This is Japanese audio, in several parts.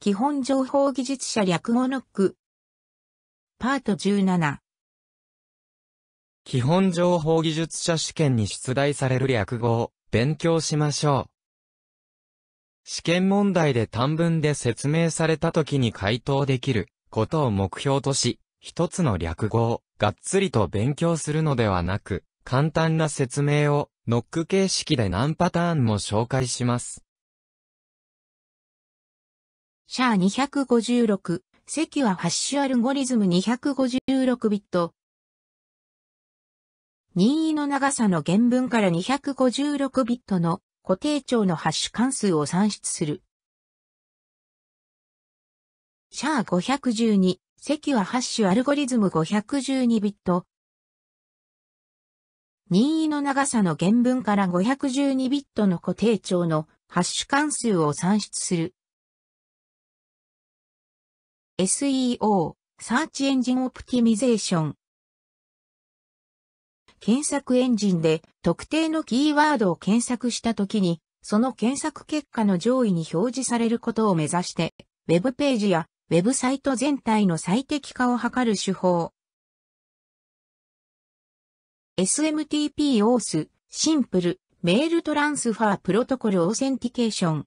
基本情報技術者略語ノック。パート17。基本情報技術者試験に出題される略語を勉強しましょう。試験問題で短文で説明された時に回答できることを目標とし、一つの略語をがっつりと勉強するのではなく、簡単な説明をノック形式で何パターンも紹介します。シャー256、セキュアッシュアルゴリズム256ビット。任意の長さの原文から256ビットの固定長のハッシュ関数を算出する。シャー512、セキュアハッシュアルゴリズム512ビット。任意の長さの原文から512ビットの固定長のハッシュ関数を算出する。SEO、サーチエンジンオプティミゼーション。検索エンジンで特定のキーワードを検索したときに、その検索結果の上位に表示されることを目指して、ウェブページやウェブサイト全体の最適化を図る手法。SMTP オース、シンプル、メールトランスファープロトコルオーセンティケーション。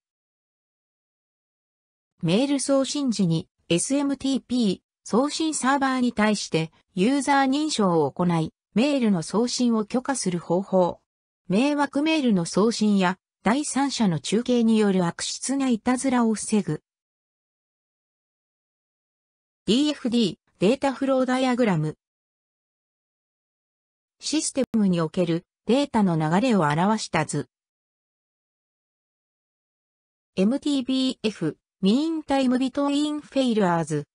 メール送信時に SMTP 送信サーバーに対してユーザー認証を行い、メールの送信を許可する方法。迷惑メールの送信や第三者の中継による悪質ないたずらを防ぐ。DFD データフローダイアグラムシステムにおけるデータの流れを表した図。MTBF ミーンタイムビトインフェイルアーズ。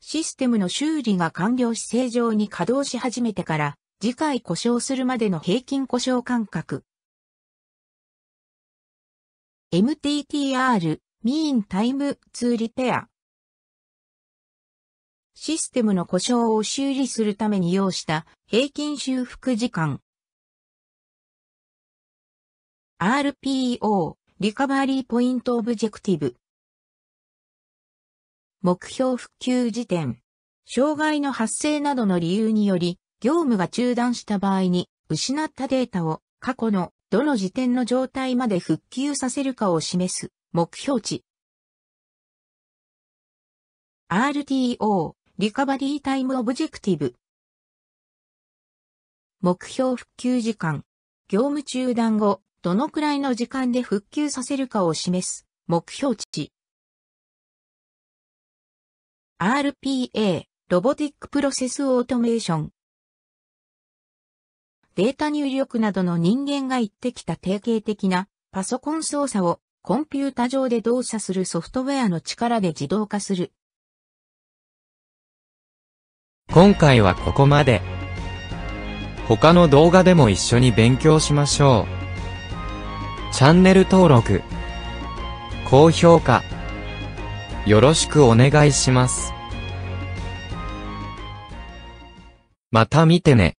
システムの修理が完了し正常に稼働し始めてから、次回故障するまでの平均故障間隔。MTTR、ミーンタイム2リペア。システムの故障を修理するために要した平均修復時間。RPO リカバーリーポイントオブジェクティブ。目標復旧時点。障害の発生などの理由により、業務が中断した場合に、失ったデータを過去のどの時点の状態まで復旧させるかを示す目標値。RTO、リカバリータイムオブジェクティブ。目標復旧時間。業務中断後、どのくらいの時間で復旧させるかを示す目標値。RPA、ロボティックプロセスオートメーション。データ入力などの人間が言ってきた定型的なパソコン操作をコンピュータ上で動作するソフトウェアの力で自動化する。今回はここまで。他の動画でも一緒に勉強しましょう。チャンネル登録、高評価、よろしくお願いします。また見てね。